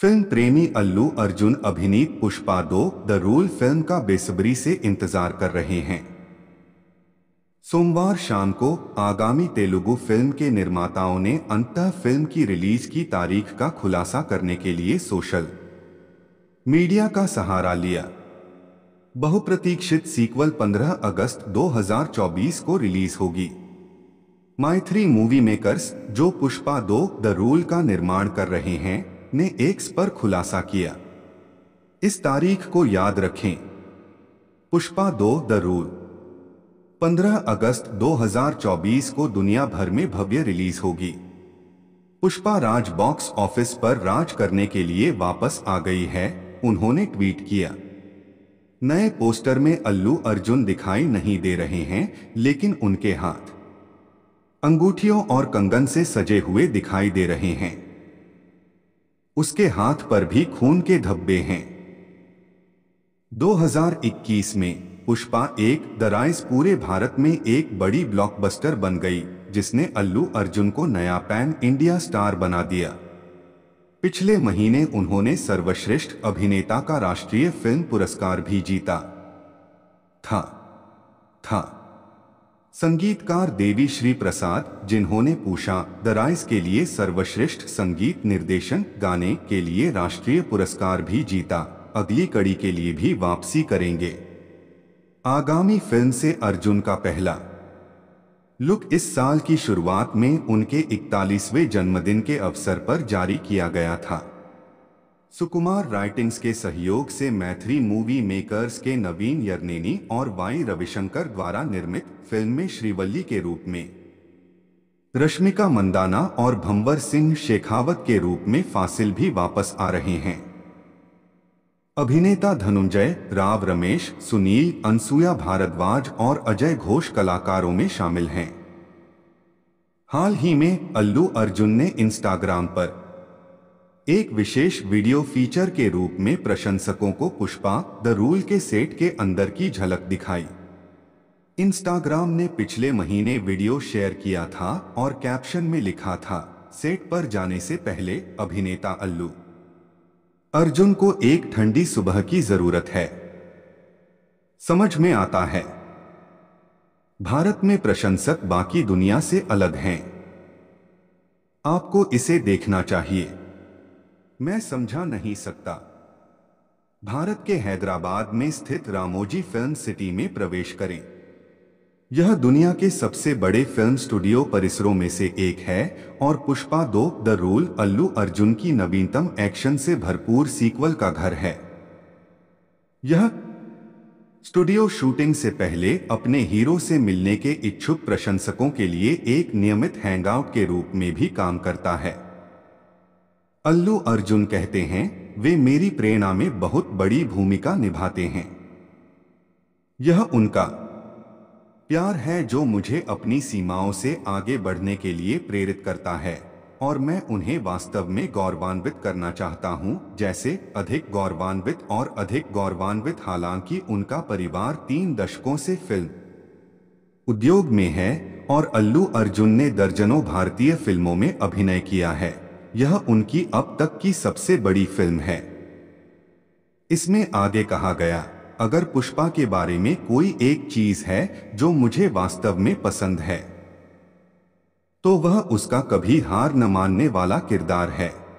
film प्रेमी अल्लू अर्जुन अभिनीत पुष्पा दो द रूल फिल्म का बेसब्री से इंतजार कर रहे हैं सोमवार शाम को आगामी तेलुगु फिल्म के निर्माताओं ने अंत फिल्म की रिलीज की तारीख का खुलासा करने के लिए सोशल मीडिया का सहारा लिया बहुप्रतीक्षित सीक्वल 15 अगस्त 2024 को रिलीज होगी माइथ्री मूवी मेकर्स जो पुष्पा दो द रूल का निर्माण कर रहे हैं ने एक्स पर खुलासा किया इस तारीख को याद रखें पुष्पा दो द रूल पंद्रह अगस्त 2024 को दुनिया भर में भव्य रिलीज होगी पुष्पा राज बॉक्स ऑफिस पर राज करने के लिए वापस आ गई है उन्होंने ट्वीट किया नए पोस्टर में अल्लू अर्जुन दिखाई नहीं दे रहे हैं लेकिन उनके हाथ अंगूठियों और कंगन से सजे हुए दिखाई दे रहे हैं उसके हाथ पर भी खून के धब्बे हैं 2021 में पुष्पा एक दराइज पूरे भारत में एक बड़ी ब्लॉकबस्टर बन गई जिसने अल्लू अर्जुन को नया पैन इंडिया स्टार बना दिया पिछले महीने उन्होंने सर्वश्रेष्ठ अभिनेता का राष्ट्रीय फिल्म पुरस्कार भी जीता था था संगीतकार देवी श्री प्रसाद जिन्होंने पूषा द राइस के लिए सर्वश्रेष्ठ संगीत निर्देशन गाने के लिए राष्ट्रीय पुरस्कार भी जीता अगली कड़ी के लिए भी वापसी करेंगे आगामी फिल्म से अर्जुन का पहला लुक इस साल की शुरुआत में उनके 41वें जन्मदिन के अवसर पर जारी किया गया था सुकुमार राइटिंग्स के सहयोग से मैथिली मूवी मेकर्स के नवीन यरनेनी और वाई रविशंकर द्वारा निर्मित फिल्म में श्रीवल्ली के रूप में रश्मिका मंदाना और भंवर सिंह शेखावत के रूप में फासिल भी वापस आ रहे हैं अभिनेता धनुंजय राव रमेश सुनील अनसुया भारद्वाज और अजय घोष कलाकारों में शामिल हैं हाल ही में अल्लू अर्जुन ने इंस्टाग्राम पर एक विशेष वीडियो फीचर के रूप में प्रशंसकों को पुष्पा द रूल के सेट के अंदर की झलक दिखाई इंस्टाग्राम ने पिछले महीने वीडियो शेयर किया था और कैप्शन में लिखा था सेट पर जाने से पहले अभिनेता अल्लू अर्जुन को एक ठंडी सुबह की जरूरत है समझ में आता है भारत में प्रशंसक बाकी दुनिया से अलग हैं आपको इसे देखना चाहिए मैं समझा नहीं सकता भारत के हैदराबाद में स्थित रामोजी फिल्म सिटी में प्रवेश करें यह दुनिया के सबसे बड़े फिल्म स्टूडियो परिसरों में से एक है और पुष्पा दो द रूल अल्लू अर्जुन की नवीनतम एक्शन से भरपूर सीक्वल का घर है यह स्टूडियो शूटिंग से पहले अपने हीरो से मिलने के इच्छुक प्रशंसकों के लिए एक नियमित हैंगआउट के रूप में भी काम करता है अल्लू अर्जुन कहते हैं वे मेरी प्रेरणा में बहुत बड़ी भूमिका निभाते हैं यह उनका प्यार है जो मुझे अपनी सीमाओं से आगे बढ़ने के लिए प्रेरित करता है और मैं उन्हें वास्तव में गौरवान्वित करना चाहता हूं, जैसे अधिक गौरवान्वित और अधिक गौरवान्वित हालांकि उनका परिवार तीन दशकों से फिल्म उद्योग में है और अल्लू अर्जुन ने दर्जनों भारतीय फिल्मों में अभिनय किया है यह उनकी अब तक की सबसे बड़ी फिल्म है इसमें आगे कहा गया अगर पुष्पा के बारे में कोई एक चीज है जो मुझे वास्तव में पसंद है तो वह उसका कभी हार न मानने वाला किरदार है